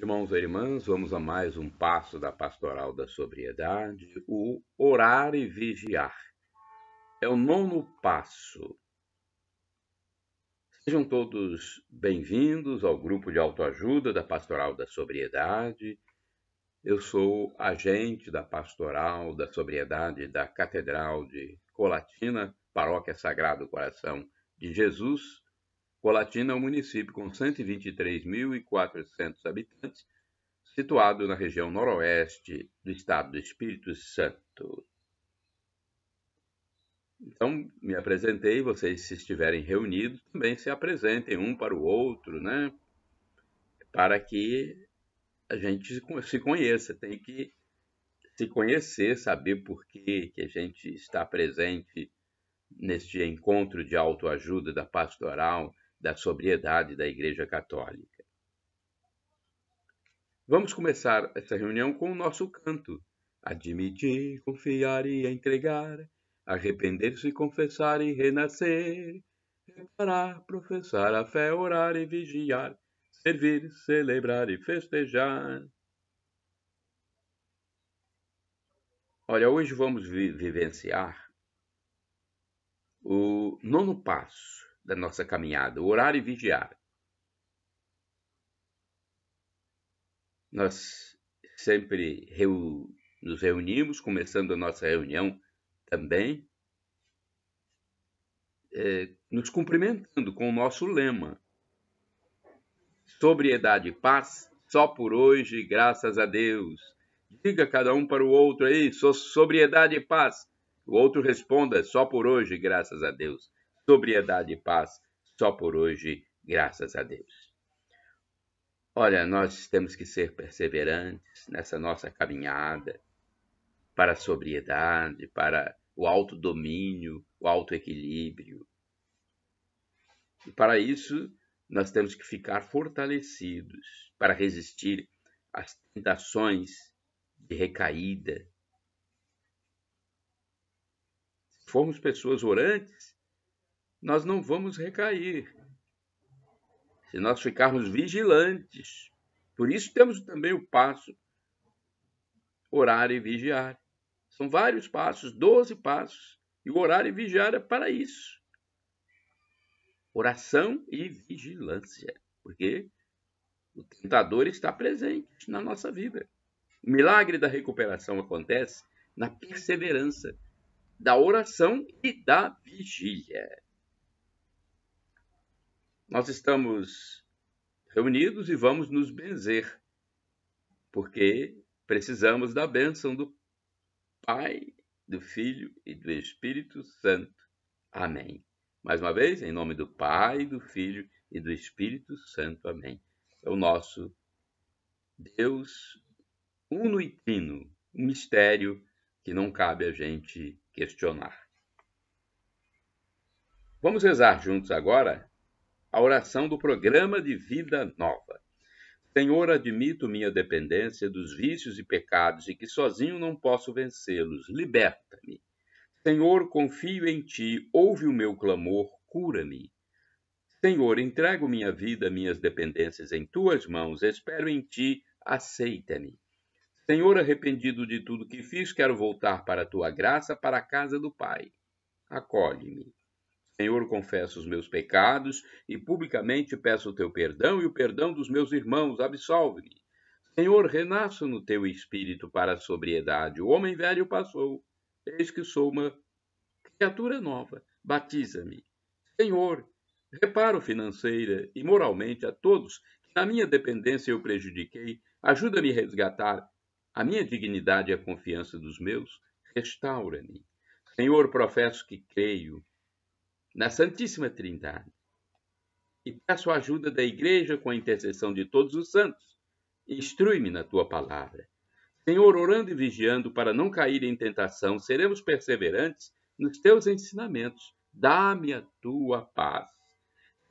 Irmãos e irmãs, vamos a mais um passo da Pastoral da Sobriedade, o orar e vigiar. É o nono passo. Sejam todos bem-vindos ao grupo de autoajuda da Pastoral da Sobriedade. Eu sou agente da Pastoral da Sobriedade da Catedral de Colatina, Paróquia Sagrado Coração de Jesus, Colatina é um município com 123.400 habitantes, situado na região noroeste do estado do Espírito Santo. Então, me apresentei, vocês se estiverem reunidos, também se apresentem um para o outro, né? Para que a gente se conheça, tem que se conhecer, saber por que, que a gente está presente neste encontro de autoajuda da pastoral da sobriedade da Igreja Católica. Vamos começar essa reunião com o nosso canto. Admitir, confiar e entregar, arrepender-se, confessar e renascer, reparar, professar a fé, orar e vigiar, servir, celebrar e festejar. Olha, hoje vamos vi vivenciar o nono passo da nossa caminhada, orar e vigiar. Nós sempre reu, nos reunimos, começando a nossa reunião também, é, nos cumprimentando com o nosso lema. Sobriedade e paz, só por hoje, graças a Deus. Diga cada um para o outro aí, sobriedade e paz. O outro responda, só por hoje, graças a Deus sobriedade e paz só por hoje, graças a Deus. Olha, nós temos que ser perseverantes nessa nossa caminhada para a sobriedade, para o autodomínio, o autoequilíbrio. E para isso, nós temos que ficar fortalecidos para resistir às tentações de recaída. Se formos pessoas orantes, nós não vamos recair. Se nós ficarmos vigilantes. Por isso temos também o passo orar e vigiar. São vários passos, 12 passos. E orar e vigiar é para isso. Oração e vigilância. Porque o tentador está presente na nossa vida. O milagre da recuperação acontece na perseverança da oração e da vigília nós estamos reunidos e vamos nos benzer, porque precisamos da bênção do Pai, do Filho e do Espírito Santo. Amém. Mais uma vez, em nome do Pai, do Filho e do Espírito Santo. Amém. É o nosso Deus uno e trino, um mistério que não cabe a gente questionar. Vamos rezar juntos agora a oração do programa de vida nova. Senhor, admito minha dependência dos vícios e pecados e que sozinho não posso vencê-los. Liberta-me. Senhor, confio em ti, ouve o meu clamor, cura-me. Senhor, entrego minha vida, minhas dependências em tuas mãos, espero em ti, aceita-me. Senhor, arrependido de tudo que fiz, quero voltar para a tua graça, para a casa do Pai. Acolhe-me. Senhor, confesso os meus pecados e publicamente peço o teu perdão e o perdão dos meus irmãos, absolve-me. Senhor, renasço no teu espírito para a sobriedade. O homem velho passou, eis que sou uma criatura nova. Batiza-me. Senhor, reparo financeira e moralmente a todos que na minha dependência eu prejudiquei. Ajuda-me a resgatar a minha dignidade e a confiança dos meus. Restaura-me. Senhor, professo que creio na Santíssima Trindade. E peço a ajuda da Igreja com a intercessão de todos os santos. Instrui-me na tua palavra. Senhor, orando e vigiando para não cair em tentação, seremos perseverantes nos teus ensinamentos. Dá-me a tua paz.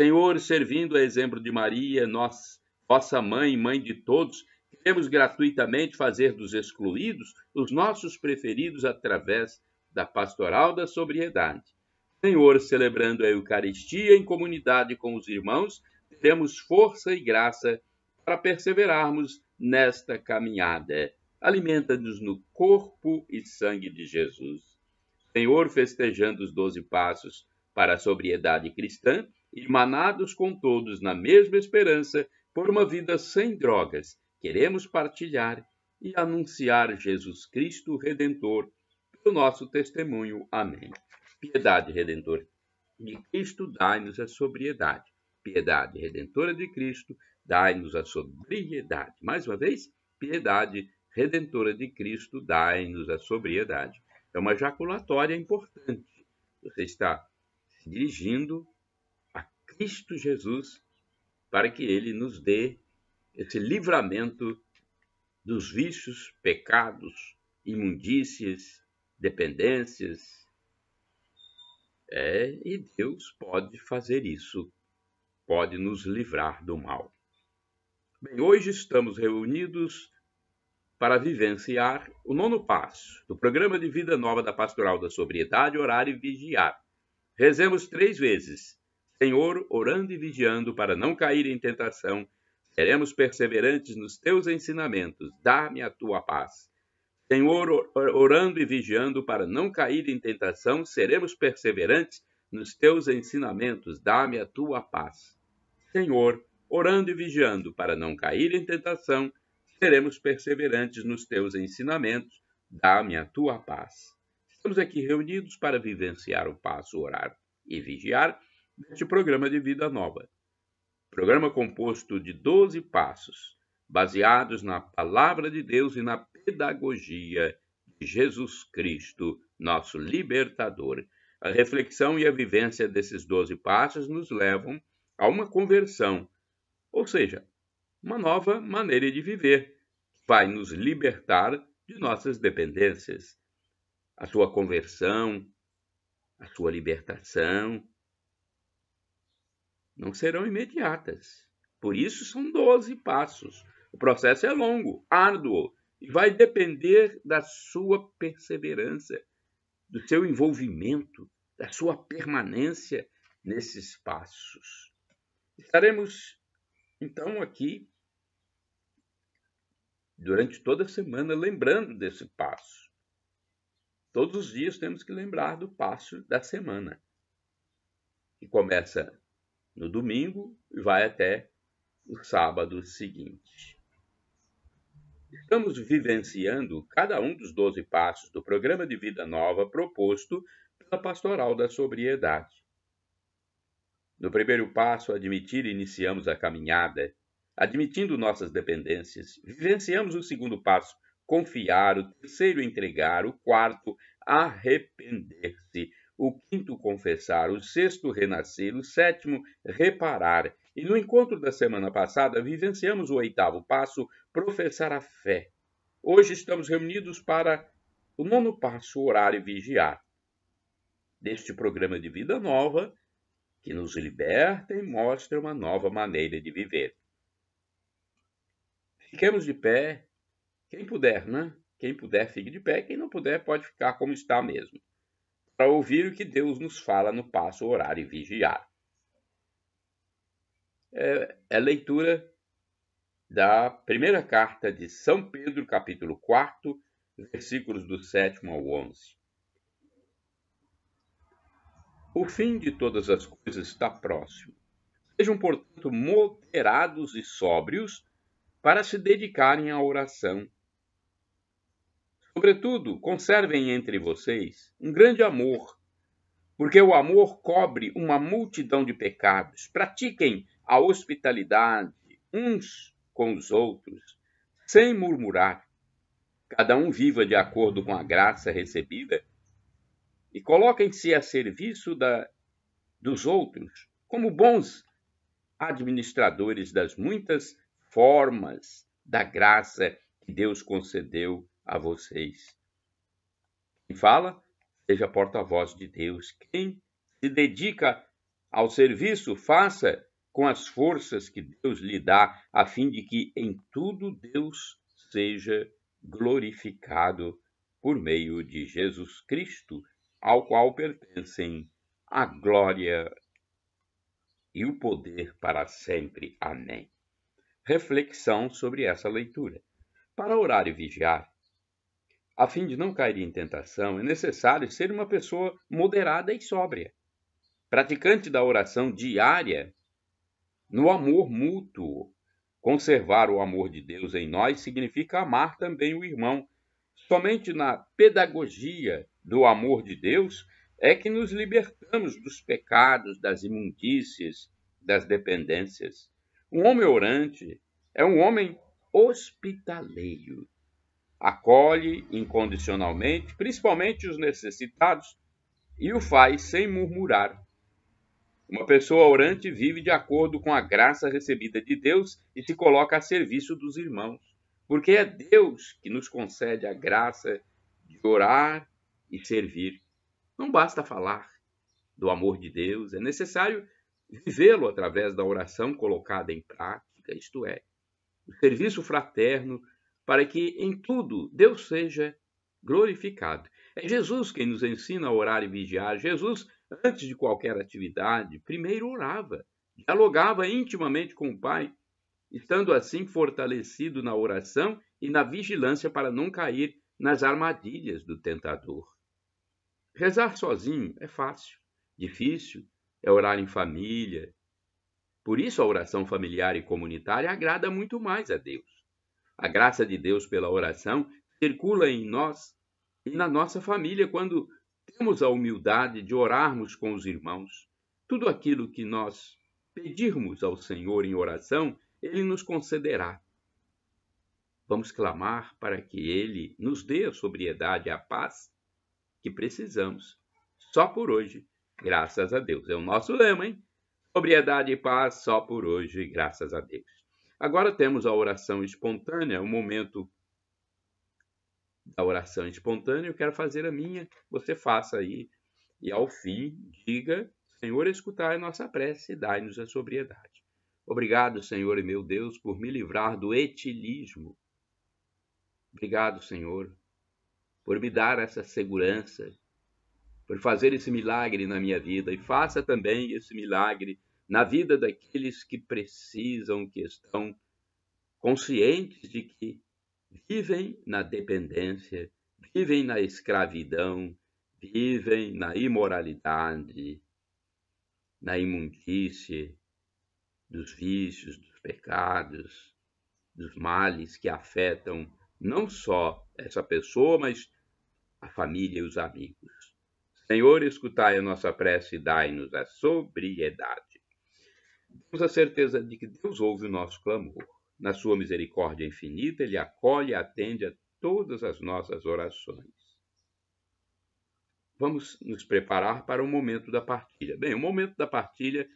Senhor, servindo a exemplo de Maria, nós, vossa mãe, mãe de todos, queremos gratuitamente fazer dos excluídos os nossos preferidos através da pastoral da sobriedade. Senhor, celebrando a Eucaristia em comunidade com os irmãos, teremos força e graça para perseverarmos nesta caminhada. Alimenta-nos no corpo e sangue de Jesus. Senhor, festejando os doze passos para a sobriedade cristã, emanados com todos na mesma esperança por uma vida sem drogas, queremos partilhar e anunciar Jesus Cristo Redentor pelo nosso testemunho. Amém. Piedade redentora de Cristo, dai-nos a sobriedade. Piedade redentora de Cristo, dai-nos a sobriedade. Mais uma vez, piedade redentora de Cristo, dai-nos a sobriedade. É uma jaculatória importante. Você está se dirigindo a Cristo Jesus para que ele nos dê esse livramento dos vícios, pecados, imundícies, dependências, é, e Deus pode fazer isso, pode nos livrar do mal. Bem, hoje estamos reunidos para vivenciar o nono passo do programa de vida nova da Pastoral da Sobriedade, Orar e Vigiar. Rezemos três vezes. Senhor, orando e vigiando para não cair em tentação, seremos perseverantes nos teus ensinamentos. Dá-me a tua paz. Senhor, orando e vigiando para não cair em tentação, seremos perseverantes nos teus ensinamentos. Dá-me a tua paz. Senhor, orando e vigiando para não cair em tentação, seremos perseverantes nos teus ensinamentos. Dá-me a tua paz. Estamos aqui reunidos para vivenciar o passo, orar e vigiar neste programa de Vida Nova. Programa composto de 12 passos, baseados na palavra de Deus e na pedagogia de Jesus Cristo, nosso libertador. A reflexão e a vivência desses doze passos nos levam a uma conversão, ou seja, uma nova maneira de viver, que vai nos libertar de nossas dependências. A sua conversão, a sua libertação, não serão imediatas. Por isso são doze passos. O processo é longo, árduo e vai depender da sua perseverança, do seu envolvimento, da sua permanência nesses passos. Estaremos, então, aqui durante toda a semana lembrando desse passo. Todos os dias temos que lembrar do passo da semana, que começa no domingo e vai até o sábado seguinte. Estamos vivenciando cada um dos 12 passos do programa de vida nova proposto pela Pastoral da Sobriedade. No primeiro passo, admitir, iniciamos a caminhada. Admitindo nossas dependências, vivenciamos o segundo passo, confiar, o terceiro, entregar, o quarto, arrepender-se, o quinto, confessar, o sexto, renascer, o sétimo, reparar. E no encontro da semana passada, vivenciamos o oitavo passo, professar a fé. Hoje estamos reunidos para o nono passo, orar e vigiar. Deste programa de vida nova, que nos liberta e mostra uma nova maneira de viver. Fiquemos de pé, quem puder, né? Quem puder, fique de pé, quem não puder, pode ficar como está mesmo, para ouvir o que Deus nos fala no passo orar e vigiar. É, é leitura da primeira carta de São Pedro, capítulo 4, versículos do 7 ao 11. O fim de todas as coisas está próximo. Sejam, portanto, moderados e sóbrios para se dedicarem à oração. Sobretudo, conservem entre vocês um grande amor, porque o amor cobre uma multidão de pecados. Pratiquem a hospitalidade uns com os outros, sem murmurar. Cada um viva de acordo com a graça recebida e coloquem-se a serviço da, dos outros como bons administradores das muitas formas da graça que Deus concedeu a vocês. Quem fala, seja porta-voz de Deus. Quem se dedica ao serviço, faça com as forças que Deus lhe dá, a fim de que em tudo Deus seja glorificado por meio de Jesus Cristo, ao qual pertencem a glória e o poder para sempre. Amém. Reflexão sobre essa leitura. Para orar e vigiar, a fim de não cair em tentação, é necessário ser uma pessoa moderada e sóbria, praticante da oração diária no amor mútuo. Conservar o amor de Deus em nós significa amar também o irmão. Somente na pedagogia do amor de Deus é que nos libertamos dos pecados, das imundícies, das dependências. Um homem orante é um homem hospitaleiro. Acolhe incondicionalmente, principalmente os necessitados, e o faz sem murmurar. Uma pessoa orante vive de acordo com a graça recebida de Deus e se coloca a serviço dos irmãos, porque é Deus que nos concede a graça de orar e servir. Não basta falar do amor de Deus, é necessário vivê-lo através da oração colocada em prática, isto é, o serviço fraterno, para que em tudo Deus seja glorificado. É Jesus quem nos ensina a orar e vigiar. Jesus Antes de qualquer atividade, primeiro orava, dialogava intimamente com o Pai, estando assim fortalecido na oração e na vigilância para não cair nas armadilhas do tentador. Rezar sozinho é fácil, difícil é orar em família. Por isso a oração familiar e comunitária agrada muito mais a Deus. A graça de Deus pela oração circula em nós e na nossa família quando temos a humildade de orarmos com os irmãos, tudo aquilo que nós pedirmos ao Senhor em oração, ele nos concederá. Vamos clamar para que ele nos dê a sobriedade e a paz que precisamos, só por hoje, graças a Deus. É o nosso lema, hein? Sobriedade e paz só por hoje, graças a Deus. Agora temos a oração espontânea, um momento da oração espontânea, eu quero fazer a minha, você faça aí. E ao fim, diga: Senhor, escutai a nossa prece e dai-nos a sobriedade. Obrigado, Senhor e meu Deus, por me livrar do etilismo. Obrigado, Senhor, por me dar essa segurança, por fazer esse milagre na minha vida e faça também esse milagre na vida daqueles que precisam, que estão conscientes de que vivem na dependência, vivem na escravidão, vivem na imoralidade, na imundície dos vícios, dos pecados, dos males que afetam não só essa pessoa, mas a família e os amigos. Senhor, escutai a nossa prece e dai-nos a sobriedade. Temos a certeza de que Deus ouve o nosso clamor. Na sua misericórdia infinita, ele acolhe e atende a todas as nossas orações. Vamos nos preparar para o momento da partilha. Bem, o momento da partilha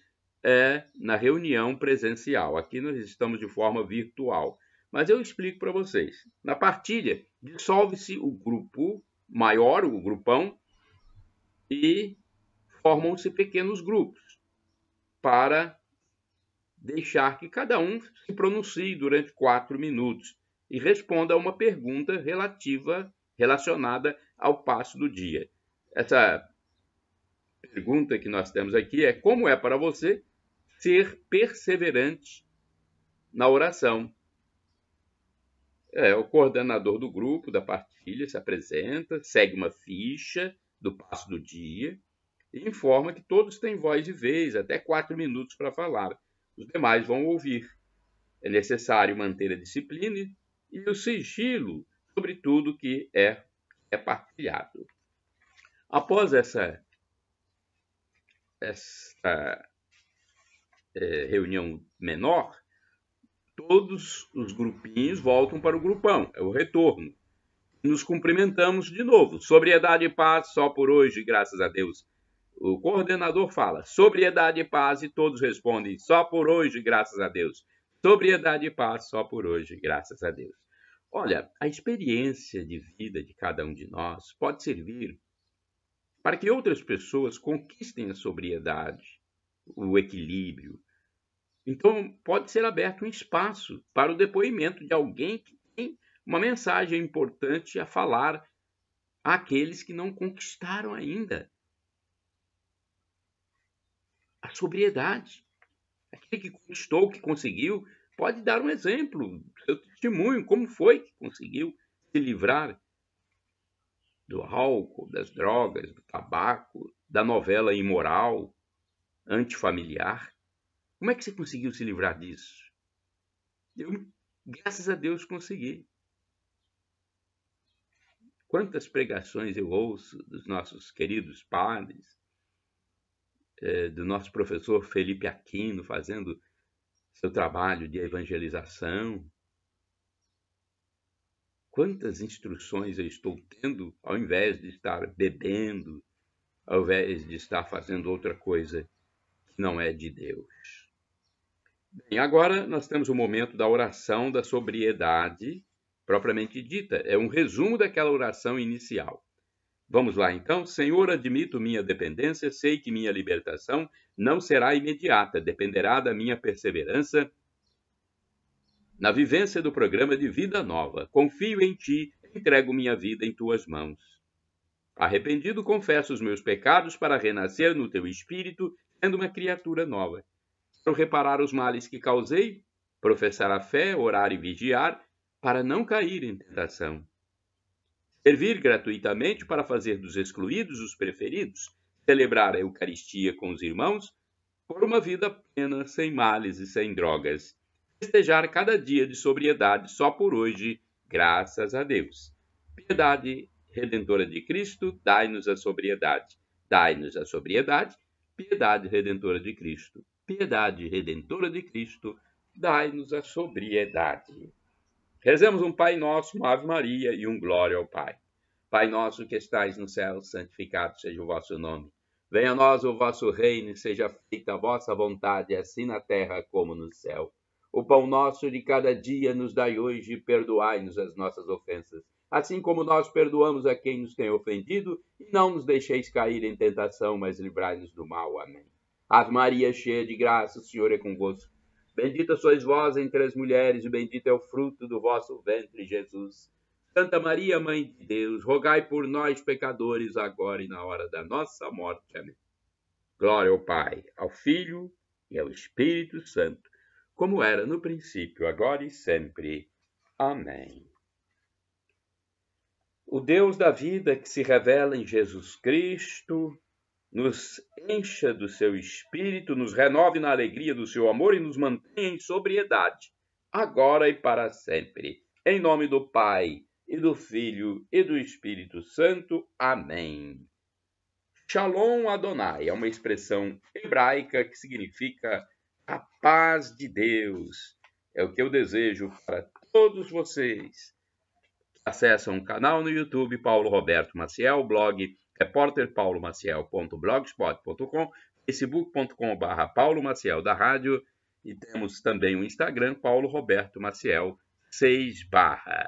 é na reunião presencial. Aqui nós estamos de forma virtual. Mas eu explico para vocês. Na partilha, dissolve-se o grupo maior, o grupão, e formam-se pequenos grupos para deixar que cada um se pronuncie durante quatro minutos e responda a uma pergunta relativa relacionada ao passo do dia. Essa pergunta que nós temos aqui é como é para você ser perseverante na oração. É, o coordenador do grupo, da partilha, se apresenta, segue uma ficha do passo do dia e informa que todos têm voz e vez, até quatro minutos para falar. Os demais vão ouvir. É necessário manter a disciplina e o sigilo sobre tudo que é, é partilhado. Após essa, essa é, reunião menor, todos os grupinhos voltam para o grupão, é o retorno. Nos cumprimentamos de novo. Sobriedade e paz só por hoje, graças a Deus. O coordenador fala: sobriedade e paz, e todos respondem: só por hoje, graças a Deus. Sobriedade e paz, só por hoje, graças a Deus. Olha, a experiência de vida de cada um de nós pode servir para que outras pessoas conquistem a sobriedade, o equilíbrio. Então, pode ser aberto um espaço para o depoimento de alguém que tem uma mensagem importante a falar àqueles que não conquistaram ainda a sobriedade. Aquele que conquistou, que conseguiu, pode dar um exemplo, seu testemunho, como foi que conseguiu se livrar do álcool, das drogas, do tabaco, da novela imoral, antifamiliar. Como é que você conseguiu se livrar disso? Eu, graças a Deus, consegui. Quantas pregações eu ouço dos nossos queridos padres, é, do nosso professor Felipe Aquino fazendo seu trabalho de evangelização. Quantas instruções eu estou tendo ao invés de estar bebendo, ao invés de estar fazendo outra coisa que não é de Deus. Bem, agora nós temos o momento da oração da sobriedade propriamente dita. É um resumo daquela oração inicial. Vamos lá então. Senhor, admito minha dependência, sei que minha libertação não será imediata, dependerá da minha perseverança na vivência do programa de vida nova. Confio em ti, entrego minha vida em tuas mãos. Arrependido, confesso os meus pecados para renascer no teu espírito, sendo uma criatura nova. Quero reparar os males que causei, professar a fé, orar e vigiar, para não cair em tentação servir gratuitamente para fazer dos excluídos os preferidos, celebrar a Eucaristia com os irmãos, por uma vida plena, sem males e sem drogas, festejar cada dia de sobriedade só por hoje, graças a Deus. Piedade redentora de Cristo, dai-nos a sobriedade. Dai-nos a sobriedade, piedade redentora de Cristo. Piedade redentora de Cristo, dai-nos a sobriedade. Rezemos um Pai Nosso, uma Ave Maria e um Glória ao Pai. Pai nosso que estais no céu, santificado seja o vosso nome. Venha a nós o vosso reino, seja feita a vossa vontade, assim na terra como no céu. O pão nosso de cada dia nos dai hoje, e perdoai-nos as nossas ofensas, assim como nós perdoamos a quem nos tem ofendido, e não nos deixeis cair em tentação, mas livrai-nos do mal. Amém. Ave Maria, cheia de graça, o Senhor é convosco. Bendita sois vós entre as mulheres, e bendito é o fruto do vosso ventre, Jesus. Santa Maria, Mãe de Deus, rogai por nós, pecadores, agora e na hora da nossa morte. Amém. Glória ao Pai, ao Filho e ao Espírito Santo, como era no princípio, agora e sempre. Amém. O Deus da vida que se revela em Jesus Cristo, nos encha do seu espírito, nos renove na alegria do seu amor e nos mantenha em sobriedade, agora e para sempre. Em nome do Pai, e do Filho, e do Espírito Santo. Amém. Shalom Adonai é uma expressão hebraica que significa a paz de Deus. É o que eu desejo para todos vocês. Acessam o canal no YouTube Paulo Roberto Maciel, blog repórterpaulomaciel.blogspot.com, facebook.com.br Paulo Maciel da Rádio e temos também o Instagram Paulo Roberto Maciel 6 barra.